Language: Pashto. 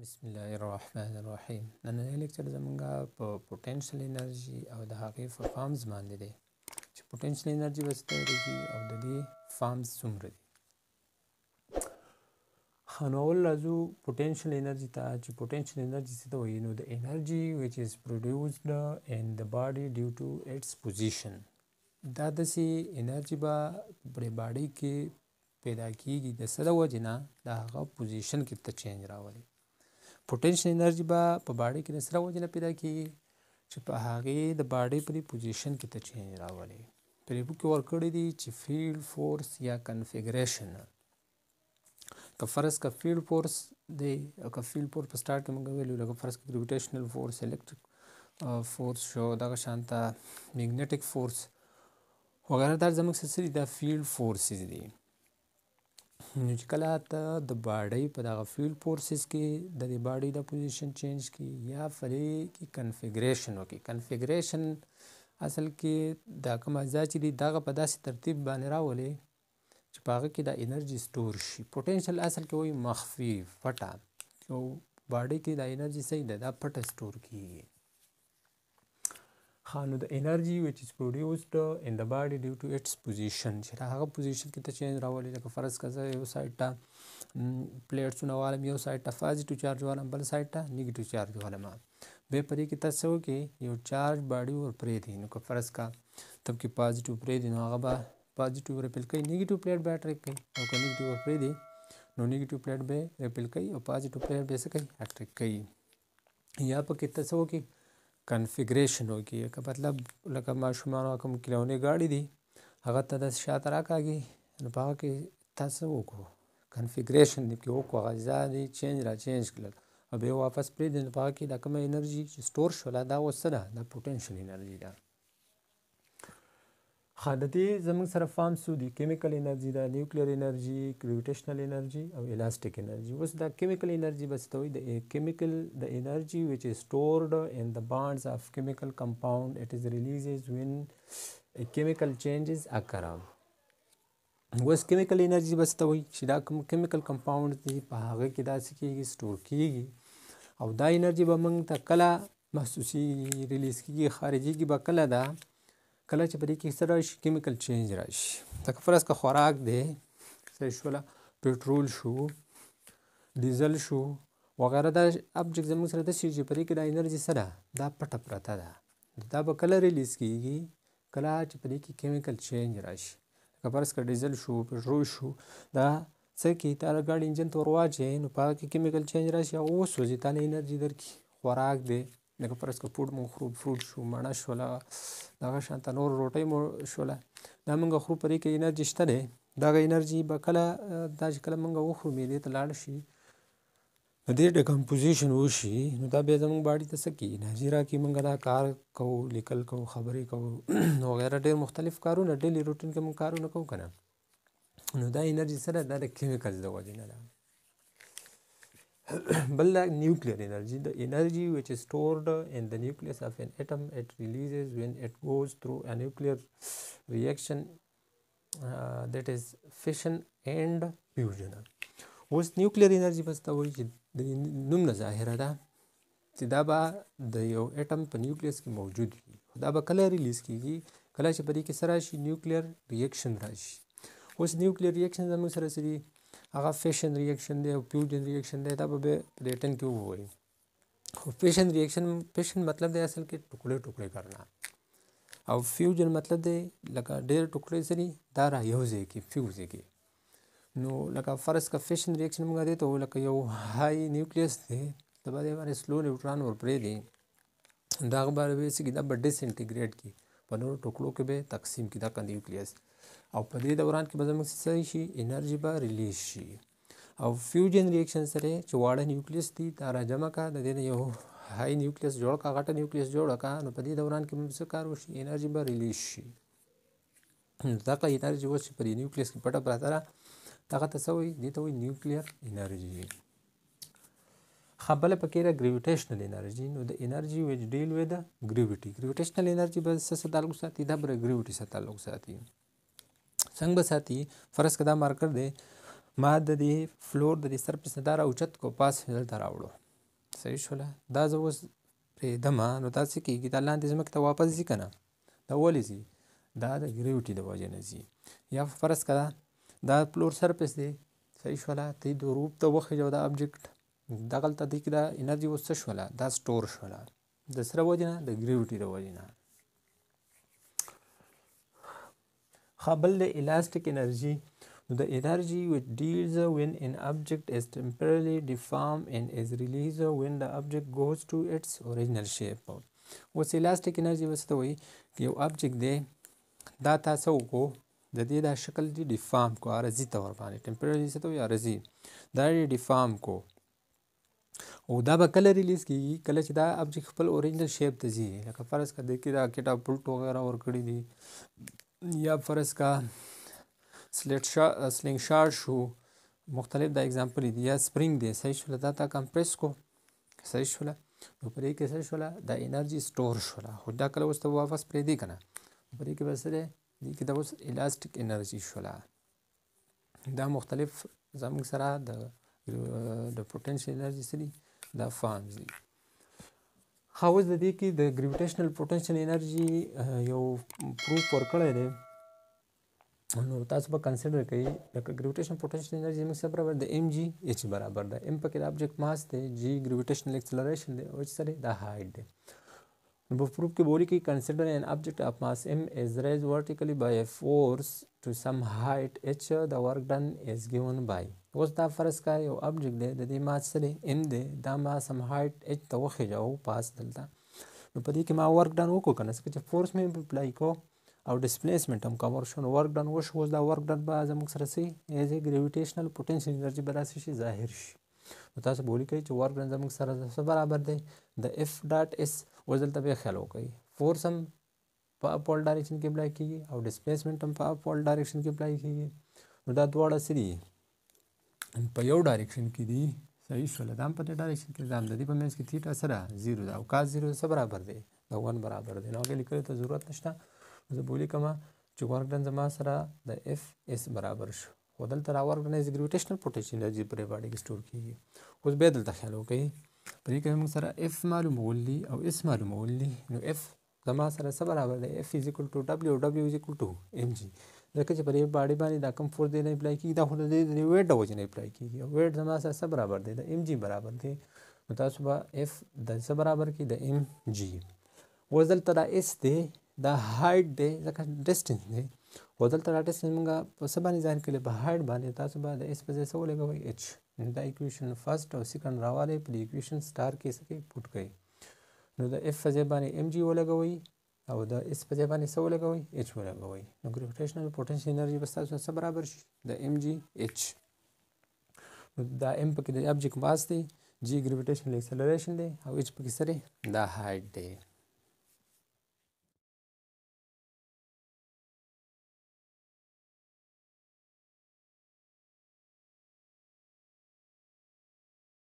بسم الله الرحمن الرحیم نننی لیکچر زمونږ په پوټینشل انرژي او د هغې په فارمز باندې دی چې پوټینشل انرژي به څه دی او د دې فارمز څومره دي نو اول راځو پوټینشل انرژي ته چې پوټینشل انرژي څه ته وایي نو د انرژي ویچ از پروډیوسډ ان د باډي ډیو ټو اټس پوزیشن دا داسې انرژي به پرې باډي کې پیدا کیږي د څه د وجې نه د هغه پوزیشن کې ته چینج راولي پوټنشل انرژي به په باډي کې د سره وجه نه پیدا کیږي چې په هغې د باډي پرې پوزیشن کې ته چینج راولي پرې بو کې ورکړي دي چې فیلډ فورس یا کنفیګریشن که فرض که فیلډ فورس دی او که فیلډ فورس په سٹارټ کې موږ ویلو لکه فرض که گریویټیشنل فورس الکتریک فورس شو دغه شانته میګنیټک فورس وغیرہ دا زموږ څه دي دا فیلډ فورسز دي نو چې کله ته د باډۍ په دغه فیلډ فورسز کې د دې باډۍ د پوزیشن چینج کی یا فرې کی کنفیګریشن وکي کنفیګریشن اصل کې دا کوم ځای چې دی دغه په داسې ترتیب باندې راولې چې په هغه کې د انرژي سٹور شي پوتنشل اصل کې وایي مخفي پټه او باډۍ کې د انرژي صحیح ده دا پټه سٹور کیږي نو د انرژي which is produced in the body due to its position چې هغه پوزیشن کې ته چینج راولي لکه فرض کړه یو سایډ ته پلیټسونه والم یو سایډ ته پازیټیو چارج والم بل سایډ ته نیگیټیو چارج والم به پرې کې تاسو کې یو چارج باډي ور پرې دی نو که فرض کا تب کې پازیټیو پرې دی نو هغه به پازیټیو ریپل کوي نیگیټیو پلیټ به اټریک کوي او که نیگیټیو ور پرې دی نو نیگیټیو پلیټ به ریپل کوي او پازیټیو پلیټ به څه کوي اټریک کوي یا پکې تاسو کې کنفیګریشن وکړي که مطلب لکه ماشومان کوم کلونی گاډي دي هغه ته د شاته راکاږي نو په هغه کې تاسو وکړو کنفیګریشن دې کې وکړو هغه ځان چینج را چینج کړل او بیا واپس پرې د پاکي د کومه انرژي چې سٹور شولا دا وسره د پوتنشل انرژي ده خادتي زموږ سره فام سو دي کیمیکل انرژي دا نیوکلیر انرژي گریویټیشنل انرژي او الاستیک انرژي اوس دا کیمیکل انرژي بس ته وي د کیمیکل د انرژي which is stored in the bonds of chemical compound it is releases when a chemical changes occur اوس کیمیکل انرژي بس ته وي چې دا کیمیکل کمپاوند دی په هغه کې داسې کېږي سټور کېږي او دا انرژي به موږ ته کله محسوسي ریلیز کېږي خارجي کې به کله ده کله چې په دې کې څه راشي کیمیکل چینج راشي لکه فرض که خوراک دی څه شوله پټرول شو ډیزل شو وغیره دا ابجیکټ زموږ سره داسې چې په دې کې دا انرژي څه ده دا پټه پرته ده دا به کله ریلیز کیږي کله چې په دې کې کیمیکل چینج راشي لکه فرض که ډیزل شو پټرول شو دا څه کې تا ګاډي انجن ته ور واچوې نو په هغه کې کیمیکل چینج راشي او وسوځي تا نه انرژي درکړي خوراک دی لکه فرض کړه پوډ مو خورو فروټ شو مڼه شوله دغه شانته نور روټۍ مو شوله دا موږ خورو په دې کې انرژي شته دی دغه انرژي به کله دا چې کله موږ وخورو معدې ته لاړ شي نو دې ډیکمپوزیشن وشي نو دا بیا زموږ باډي ته څه کوي انرژي راکوي موږ دا کار کوو لیکل کوو خبرې کوو وغیره ډېر مختلف کارونه ډیلی روټین کې موږ کارونه کوو که نه نو دا انرژي سره دا د کیمیکلز د وجې نه ده but like nuclear energy, the energy which is stored in the nucleus of an atom, it releases when it goes through a nuclear reaction uh, that is fission and fusion. اوس نیوکلیر انرژي بس ته وایي چې نوم نه ظاهره ده چې دا به د یو اټم په نیوکلیس کې موجود وي دا به کله ریلیز کېږي کله چې په دې کې سره شي نیوکلیر ریاکشن راشي اوس نیوکلیر ریاکشن زموږ سره څه هغه فیشن ریاکشن دی او پیوټن ریاکشن دی دا به پلیټن کیوب وایي او فیشن ریاکشن فیشن مطلب دی اصل کې ټوکړې ټوکړې کرنا او فیوژن مطلب دی لکه ډېر ټوکړې سری دا را یو ځای کې فیوز کې نو لکه فرض کا فیشن ریاکشن موږ دی ته لکه یو های نیوکلیس دی دا به باندې سلو نیوټران ورپرې دی دا غبره به چې دا به ډیسینټیګریټ کی په نور ټوکلو کې به تقسیم کی دا کا نیوکلیس او په دې دوران کې به زموږ څه شي انرژي به ریلیز شي او فیوژن ریاکشن سره چې واړه نیوکلیس دي دا راجمع کا د دې یو های نیوکلیس جوړ کا غټه نیوکلیس جوړ کا نو په دې دوران کې به څه کار وشي انرژي به ریلیز شي دغه انرژي وشي پر نیوکلیس کې پټه پراته را دغه ته څه وایي دې ته وایي نیوکلیر انرژي خبله پکې را ګریویټیشنل انرژي نو د انرژي ویچ ډیل وې د ګریویټي ګریویټیشنل انرژي به څه تعلق ساتي دا بر ګریویټي سره تعلق ساتي څنګه به ساتي فرض که دا مارکر دی ما د دې فلور د دې سرفیس نه دا راوچت کو پاس دلته راوړو صحیح شوله دا زه اوس پرېږدمه نو دا څه کېږي دا لاندې ځمکې ته واپس ځي که نه دا ولې ځي دا د ګریوټي د وجې نه ځي یا فرض که دا دا فلور سرفیس دی صحیح شوله ته د روپ ته وخېږه دا ابجکټ دغلته دی کې دا انرژي اوس څه شوله دا سټور شوله د سره وجې نه د ګریوټي د وجې نه ښه بل د elastic انرژي نو the energy which deals when an object is temporarily deformed and is released when the object goes to its original shape اوس elastic انرژي وسته وي یو object دی دا تاسو کو د دې دا شکل دی ډیفام کو عارضی تور باندې ټمپرری څه ته وي عارضی دا دی ډیفام کو او دا به کله ریلیز کیږي کله چې دا ابجیکټ خپل اوریجنل شیپ ته ځي لکه فرض کړه د کې دا کټا پلټ وغیرہ ور کړی دی یا فرض کا سلیټ شا سلینګ شارټ شو مختلف دا اگزامپل دی یا سپرینګ دی صحیح شول دا تا کمپریس کو صحیح شول نو پرې کې صحیح شول دا انرژي سٹور شول خو دا کله واست واپس پرې دی کنه پرې کې بس دی دې کې دا اوس الاستیک انرژي شول دا مختلف زموږ سره د د پوتنشل انرژي سری دا فارمز دي هاوس د دې کې د ګریویټیشنل پوټنشل انرژي یو پروف ورکړی دی نو تاسو به کنسیډر کوي لکه ګریویټیشن پوټنشل انرژي موږ سره برابر د ام جی ایچ برابر ده ام پکې د ابجیکټ ماس دی جی ګریویټیشنل اکسلریشن دی او ایچ سره د هایټ دی Number 4 के बोली कि consider an object of mass m is raised vertically by a force to some height h the work done is given by اوس دا فرض کا یو ابجیکټ دی د دې ماس سره m دی دا ما سم هایټ h ته وخیږه پاس دلته نو په دې کې ما ورک ډن وکړو کنه ځکه چې فورس مې امپلای کو او ډسپلیسمنت هم کوم ورشن ورک ډن وشو اوس دا ورک ډن به زموږ سره سي ایز ا ګریویټیشنل پوتنشل انرژي به راسي شي ظاهر شي نو تاسو بولی کوي چې ورک ډن زموږ سره برابر دی د f ډاټ s اوس دلته بیا خیال وکړئ فورس هم په اپ وال ډایرکشن کې اپلای کیږي او ډسپلیسمنت هم په اپ وال ډایرکشن کې اپلای کیږي نو دا دواړه څه دي په یو ډایرکشن کې دي صحیح شوله دا هم په دې ډایرکشن کې دا هم د دې په منځ کې تیټا سره زیرو ده او کاس زیرو سره برابر دی د ون برابر دی نو هغې لیکلو ته ضرورت نشته زه به ولیکمه چې ورک ډن زما سره د اف اس برابر شو خو دلته را ورک ډن از ګریویټیشنل پوټینشیل انرژي پرې باډي کې سټور کیږي اوس بیا دلته خیال وکړئ په دې کې موږ سره اف معلومول دي او اس معلومول دي نو اف زما سره څه برابر دی اف از اکول ټو ډبلیو ډبلیو از اکول ټو ایم جی ځکه چې په دې باډي باندې دا کوم فورس دی نه اپلای کیږي دا خو د دې ویټ د وجې نه اپلای کیږي او ویټ زما سره څه برابر دی د ایم جی برابر دی نو تاسو به اف د څه برابر کی د ایم جی اوس دلته دا اس دی دا هایټ دی ځکه ډسټنس دی ودلته دا ټیسټ موږ په څه باندې ظاهر کړل په هارد باندې تاسو به د اس په ځای څه ولګوئ ایچ دا ایکویشن فرست او سیکنډ راوالی په دې ایکویشن سټار کې څه کوي پوټ کوي نو د اف په ځای باندې ام جي ولګوئ او د اس په ځای باندې څه ولګوئ ایچ ولګوئ نو ګریویټیشنل پوټنشیل انرژي به ستاسو سره برابر شي د ام جی ایچ نو دا ام پکې د ابجیکټ ماس دی جی ګریویټیشنل اکسلریشن دی او ایچ پکې سره دا هایټ دی